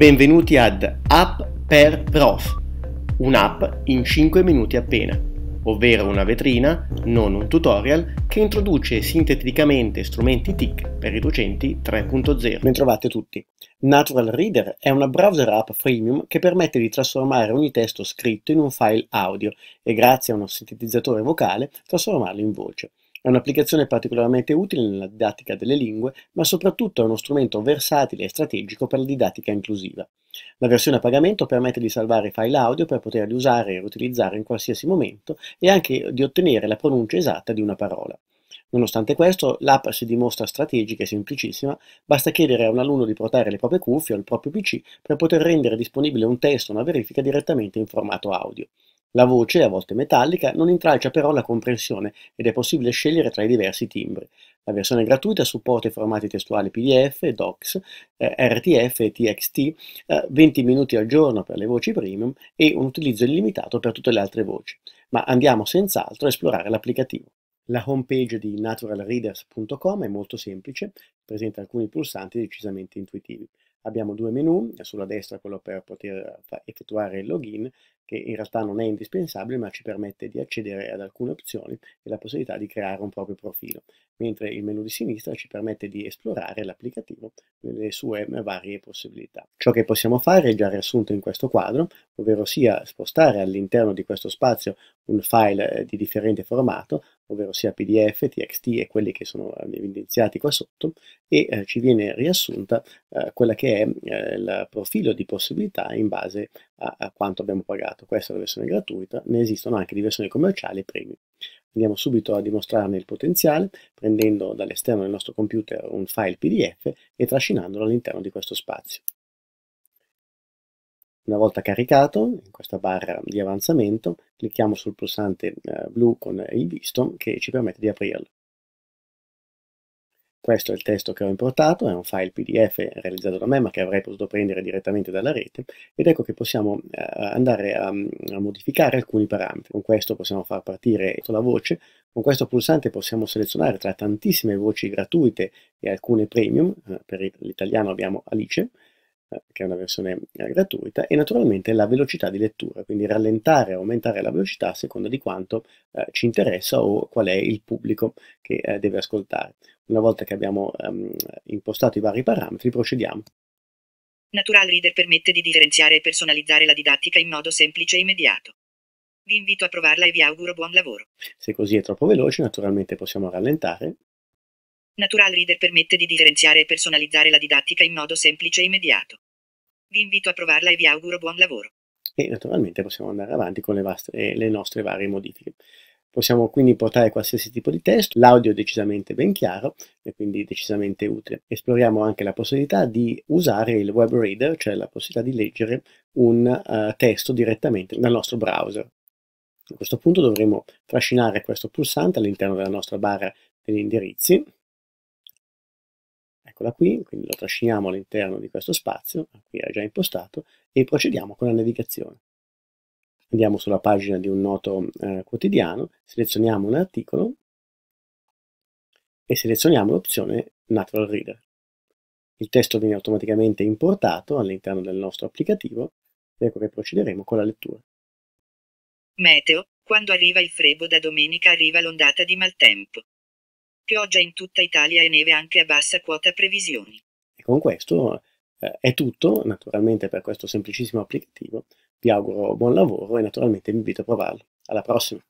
Benvenuti ad App per Prof, un'app in 5 minuti appena, ovvero una vetrina, non un tutorial, che introduce sinteticamente strumenti TIC per i docenti 3.0. Bentrovate tutti. Natural Reader è una browser app freemium che permette di trasformare ogni testo scritto in un file audio e grazie a uno sintetizzatore vocale trasformarlo in voce. È un'applicazione particolarmente utile nella didattica delle lingue, ma soprattutto è uno strumento versatile e strategico per la didattica inclusiva. La versione a pagamento permette di salvare file audio per poterli usare e riutilizzare in qualsiasi momento e anche di ottenere la pronuncia esatta di una parola. Nonostante questo, l'app si dimostra strategica e semplicissima, basta chiedere a un alunno di portare le proprie cuffie o il proprio PC per poter rendere disponibile un testo o una verifica direttamente in formato audio. La voce, a volte metallica, non intralcia però la comprensione ed è possibile scegliere tra i diversi timbri. La versione gratuita supporta i formati testuali PDF, DOCS, eh, RTF e TXT, eh, 20 minuti al giorno per le voci premium e un utilizzo illimitato per tutte le altre voci. Ma andiamo senz'altro a esplorare l'applicativo. La homepage di naturalreaders.com è molto semplice, presenta alcuni pulsanti decisamente intuitivi abbiamo due menu, eh, sulla destra quello per poter eh, effettuare il login che in realtà non è indispensabile ma ci permette di accedere ad alcune opzioni e la possibilità di creare un proprio profilo, mentre il menu di sinistra ci permette di esplorare l'applicativo nelle sue varie possibilità. Ciò che possiamo fare è già riassunto in questo quadro, ovvero sia spostare all'interno di questo spazio un file eh, di differente formato ovvero sia PDF, TXT e quelli che sono eh, evidenziati qua sotto, e eh, ci viene riassunta eh, quella che è eh, il profilo di possibilità in base a, a, quanto abbiamo pagato. Questa è la versione gratuita, ne esistono anche di versioni commerciali e premium. Andiamo subito a dimostrarne il potenziale prendendo dall'esterno del nostro computer un file PDF e trascinandolo all'interno di questo spazio. Una volta caricato, in questa barra di avanzamento, clicchiamo sul pulsante eh, blu con il visto che ci permette di aprirlo. Questo è il testo che ho importato, è un file PDF realizzato da me ma che avrei potuto prendere direttamente dalla rete ed ecco che possiamo eh, andare a, a, modificare alcuni parametri. Con questo possiamo far partire la voce, con questo pulsante possiamo selezionare tra tantissime voci gratuite e alcune premium, eh, per l'italiano abbiamo Alice, eh, che è una versione eh, gratuita, e naturalmente la velocità di lettura, quindi rallentare o aumentare la velocità a seconda di quanto eh, ci interessa o qual è il pubblico che eh, deve ascoltare. Una volta che abbiamo ehm, impostato i vari parametri, procediamo. Natural Reader permette di differenziare e personalizzare la didattica in modo semplice e immediato. Vi invito a provarla e vi auguro buon lavoro. Se così è troppo veloce, naturalmente possiamo rallentare Natural Reader permette di differenziare e personalizzare la didattica in modo semplice e immediato. Vi invito a provarla e vi auguro buon lavoro. E naturalmente possiamo andare avanti con le, vastre, eh, le nostre varie modifiche. Possiamo quindi portare qualsiasi tipo di testo, l'audio è decisamente ben chiaro e quindi decisamente utile. Esploriamo anche la possibilità di usare il web reader, cioè la possibilità di leggere un uh, testo direttamente dal nostro browser. A questo punto dovremo trascinare questo pulsante all'interno della nostra barra degli indirizzi eccola qui, quindi lo trasciniamo all'interno di questo spazio, qui era già impostato, e procediamo con la navigazione. Andiamo sulla pagina di un noto eh, quotidiano, selezioniamo un articolo e selezioniamo l'opzione Natural Reader. Il testo viene automaticamente importato all'interno del nostro applicativo, ed ecco che procederemo con la lettura. Meteo, quando arriva il freddo da domenica arriva l'ondata di maltempo. Pioggia in tutta Italia e neve anche a bassa quota previsioni. E con questo eh, è tutto, naturalmente per questo semplicissimo applicativo. Vi auguro buon lavoro e naturalmente vi invito a provarlo. Alla prossima!